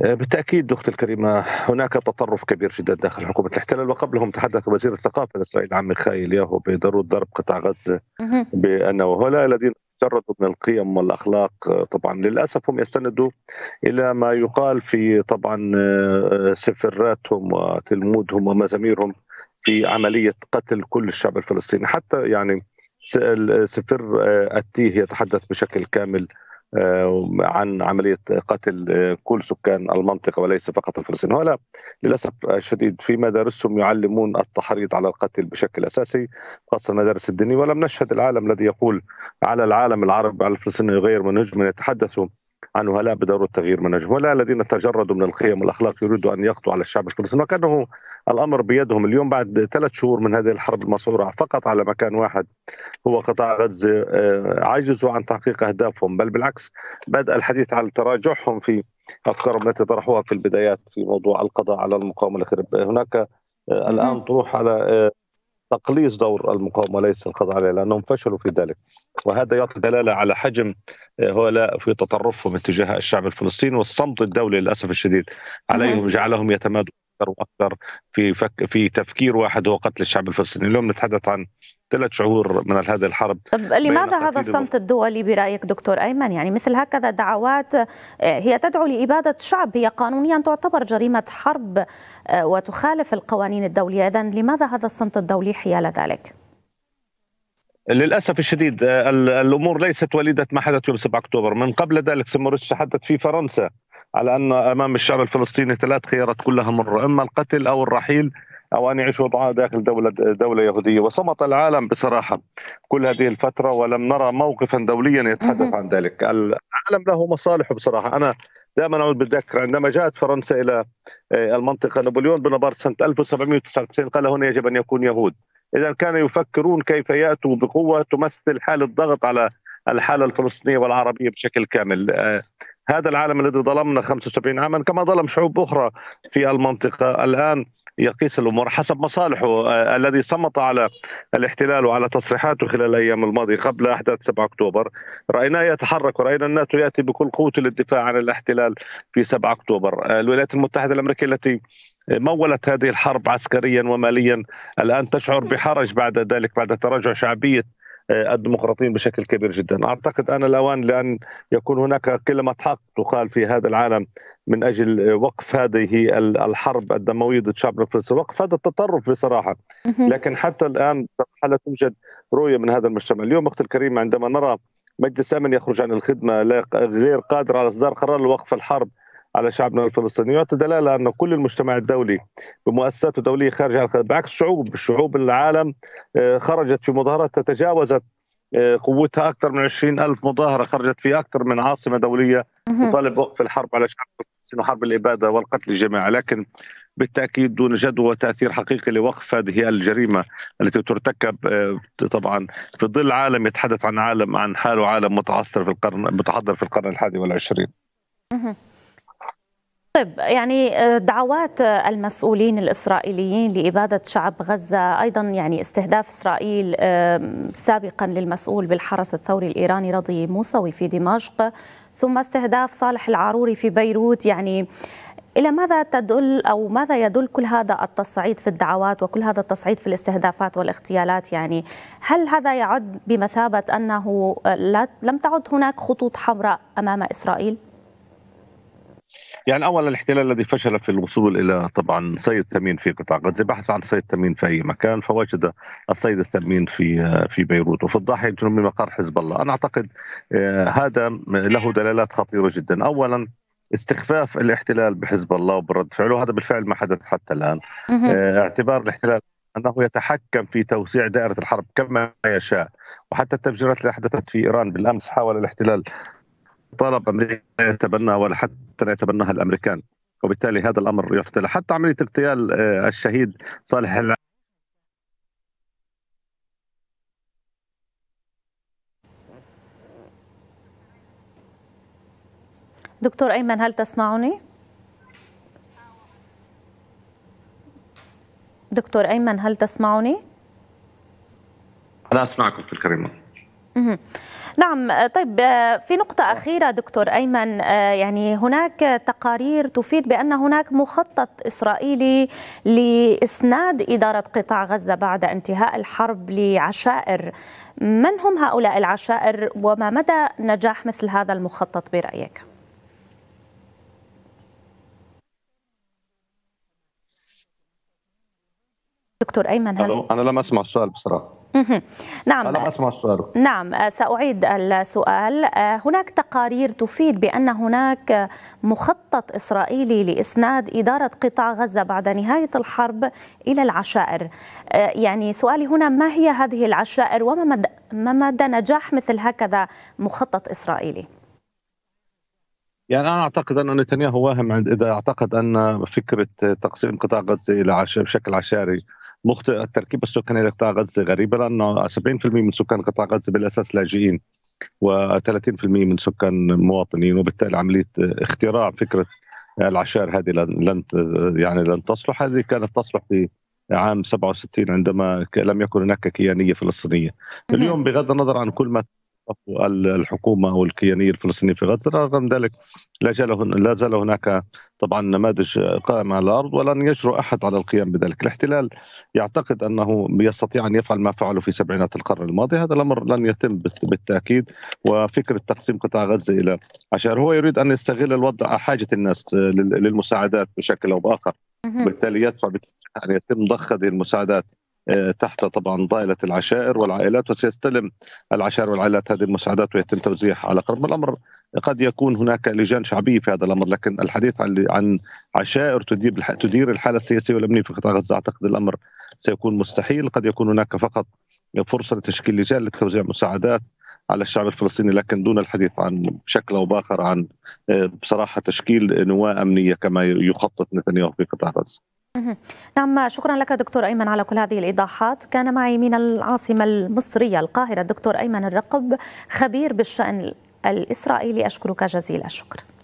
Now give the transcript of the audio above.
آه، بالتاكيد اختي الكريمه آه، هناك تطرف كبير جدا داخل حكومه الاحتلال وقبلهم تحدث وزير الثقافه الاسرائيلي عمي ميخائيل ياهو بضروره ضرب قطاع غزه بانه هؤلاء الذين تجردوا من القيم والاخلاق آه، طبعا للاسف هم يستندوا الى ما يقال في طبعا سفراتهم وتلمودهم ومزاميرهم في عمليه قتل كل الشعب الفلسطيني حتى يعني سفر التيه يتحدث بشكل كامل آه، عن عملية قتل آه، كل سكان المنطقة وليس فقط الفلسطينيين هؤلاء للأسف الشديد في مدارسهم يعلمون التحريض على القتل بشكل أساسي خاصة المدارس الدينية ولم نشهد العالم الذي يقول على العالم العربي على الفلسطيني غير منهج من يتحدث عنه هلا بدور التغيير منهجهم ولا الذين تجردوا من القيم والاخلاق يريدوا ان يقضوا على الشعب الفلسطيني وكانه الامر بيدهم اليوم بعد ثلاث شهور من هذه الحرب المصوره فقط على مكان واحد هو قطاع غزه آه، عجزوا عن تحقيق اهدافهم بل بالعكس بدا الحديث عن تراجعهم في افكارهم التي طرحوها في البدايات في موضوع القضاء على المقاومه الاخيره هناك آه، الان طروح على آه، تقليص دور المقاومه وليس القضاء عليه لانهم فشلوا في ذلك وهذا يعطي دلاله على حجم هؤلاء في تطرفهم اتجاه الشعب الفلسطيني والصمت الدولي للاسف الشديد عليهم نعم. جعلهم يتمادوا اكثر واكثر في فك في تفكير واحد هو قتل الشعب الفلسطيني، اليوم نتحدث عن ثلاث شهور من هذه الحرب طب لماذا هذا الصمت الدولي برايك دكتور ايمن؟ يعني مثل هكذا دعوات آه، هي تدعو لاباده شعب هي قانونيا تعتبر جريمه حرب آه، وتخالف القوانين الدوليه، اذا لماذا هذا الصمت الدولي حيال ذلك؟ للاسف الشديد آه، الامور ليست وليده ما حدث يوم 7 اكتوبر، من قبل ذلك سموريتش تحدث في فرنسا على أن أمام الشعب الفلسطيني ثلاث خيارات كلها مرة إما القتل أو الرحيل أو أن يعيشوا وضعها داخل دولة دولة يهودية وصمت العالم بصراحة كل هذه الفترة ولم نرى موقفا دوليا يتحدث عن ذلك العالم له مصالحه بصراحة أنا دائما اعود بالذكر عندما جاءت فرنسا الى آه، المنطقه نابليون بونابرت سنه 1799 قال هنا يجب ان يكون يهود اذا كانوا يفكرون كيف ياتوا بقوه تمثل حاله ضغط على الحاله الفلسطينيه والعربيه بشكل كامل آه، هذا العالم الذي ظلمنا 75 عاما كما ظلم شعوب أخرى في المنطقة الآن يقيس الامور حسب مصالحه آه، الذي صمت على الاحتلال وعلى تصريحاته خلال الايام الماضيه قبل احداث 7 اكتوبر رايناه يتحرك وراينا الناتو ياتي بكل قوته للدفاع عن الاحتلال في 7 اكتوبر آه، الولايات المتحده الامريكيه التي مولت هذه الحرب عسكريا وماليا الان تشعر بحرج بعد ذلك بعد تراجع شعبيه الديمقراطيين بشكل كبير جدا أعتقد أن الأوان لأن يكون هناك كلمة حق تقال في هذا العالم من أجل وقف هذه الحرب الدموية ضد الشعب الفلسطيني وقف هذا التطرف بصراحة لكن حتى الآن لا توجد رؤية من هذا المجتمع اليوم أخت الكريمة عندما نرى مجلس أمن يخرج عن الخدمة غير قادر على إصدار قرار لوقف الحرب على شعبنا الفلسطيني يعطي دلاله ان كل المجتمع الدولي بمؤسساته الدوليه خارج بعكس شعوب شعوب العالم آه، خرجت في مظاهرات تتجاوزت آه، قوتها أكثر من 20 ألف مظاهرة خرجت في أكثر من عاصمة دولية تطالب بوقف الحرب على شعب فلسطين وحرب الإبادة والقتل الجماعي لكن بالتأكيد دون جدوى تأثير حقيقي لوقف هذه الجريمة التي ترتكب آه، طبعا في ظل عالم يتحدث عن عالم عن حاله عالم متعصر في القرن متحضر في القرن الحادي والعشرين طيب يعني آه، دعوات آه، المسؤولين الاسرائيليين لاباده شعب غزه ايضا يعني استهداف اسرائيل آه، سابقا للمسؤول بالحرس الثوري الايراني رضي موسوي في دمشق ثم استهداف صالح العروري في بيروت يعني الى ماذا تدل او ماذا يدل كل هذا التصعيد في الدعوات وكل هذا التصعيد في الاستهدافات والاغتيالات يعني هل هذا يعد بمثابه انه لم تعد هناك خطوط حمراء امام اسرائيل؟ يعني اولا الاحتلال الذي فشل في الوصول الى طبعا صيد ثمين في قطاع غزه بحث عن صيد ثمين في اي مكان فوجد الصيد الثمين في آه، في بيروت وفي الضاحيه الجنوبي مقر حزب الله، انا اعتقد آه، هذا له دلالات خطيره جدا، اولا استخفاف الاحتلال بحزب الله وبرد فعله هذا بالفعل ما حدث حتى الان آه، اعتبار الاحتلال انه يتحكم في توسيع دائره الحرب كما يشاء وحتى التفجيرات اللي حدثت في ايران بالامس حاول الاحتلال طلب امريكا يتبناها ولا حتى لا يتبناها الامريكان وبالتالي هذا الامر يعطي حتى عمليه اغتيال آه، الشهيد صالح الع... دكتور ايمن هل تسمعني؟ دكتور ايمن هل تسمعني؟ انا اسمعك في الكريمه نعم طيب في نقطة أخيرة دكتور أيمن يعني هناك تقارير تفيد بأن هناك مخطط إسرائيلي لإسناد إدارة قطاع غزة بعد انتهاء الحرب لعشائر من هم هؤلاء العشائر وما مدى نجاح مثل هذا المخطط برأيك؟ دكتور أيمن هل... أنا لم أسمع السؤال بصراحة نعم أنا اسمع السؤال نعم ساعيد السؤال هناك تقارير تفيد بان هناك مخطط اسرائيلي لاسناد اداره قطاع غزه بعد نهايه الحرب الى العشائر آه، يعني سؤالي هنا ما هي هذه العشائر وما مدى ما مدى نجاح مثل هكذا مخطط اسرائيلي؟ يعني انا اعتقد ان نتنياهو واهم اذا اعتقد ان فكره تقسيم قطاع غزه الى بشكل عشائري مخطئ التركيبه السكانيه لقطاع غزه غريبه لانه 70% من سكان قطاع غزه بالاساس لاجئين و30% من سكان مواطنين وبالتالي عمليه اختراع فكره العشائر هذه لن يعني لن تصلح هذه كانت تصلح في عام 67 عندما لم يكن هناك كيانيه فلسطينيه اليوم بغض النظر عن كل ما الحكومه او الكيانيه الفلسطينيه في غزه رغم ذلك لا زال لا زال هناك طبعا نماذج قائمه على الارض ولن يجرؤ احد على القيام بذلك، الاحتلال يعتقد انه يستطيع ان يفعل ما فعله في سبعينات القرن الماضي، هذا الامر لن يتم بالتاكيد وفكره تقسيم قطاع غزه الى عشر هو يريد ان يستغل الوضع حاجه الناس للمساعدات بشكل او باخر، بالتالي يدفع ان يعني يتم ضخ هذه المساعدات آه، تحت طبعا ضائله العشائر والعائلات وسيستلم العشائر والعائلات هذه المساعدات ويتم توزيعها على قرب الامر قد يكون هناك لجان شعبيه في هذا الامر لكن الحديث عن عن عشائر تدير الحاله السياسيه والامنيه في قطاع غزه اعتقد الامر سيكون مستحيل قد يكون هناك فقط فرصه لتشكيل لجان لتوزيع مساعدات على الشعب الفلسطيني لكن دون الحديث عن بشكل او باخر عن آه، بصراحه تشكيل نواه امنيه كما يخطط نتنياهو في قطاع غزه. نعم شكرا لك دكتور أيمن على كل هذه الإيضاحات كان معي من العاصمة المصرية القاهرة الدكتور أيمن الرقب خبير بالشأن الإسرائيلي أشكرك جزيل الشكر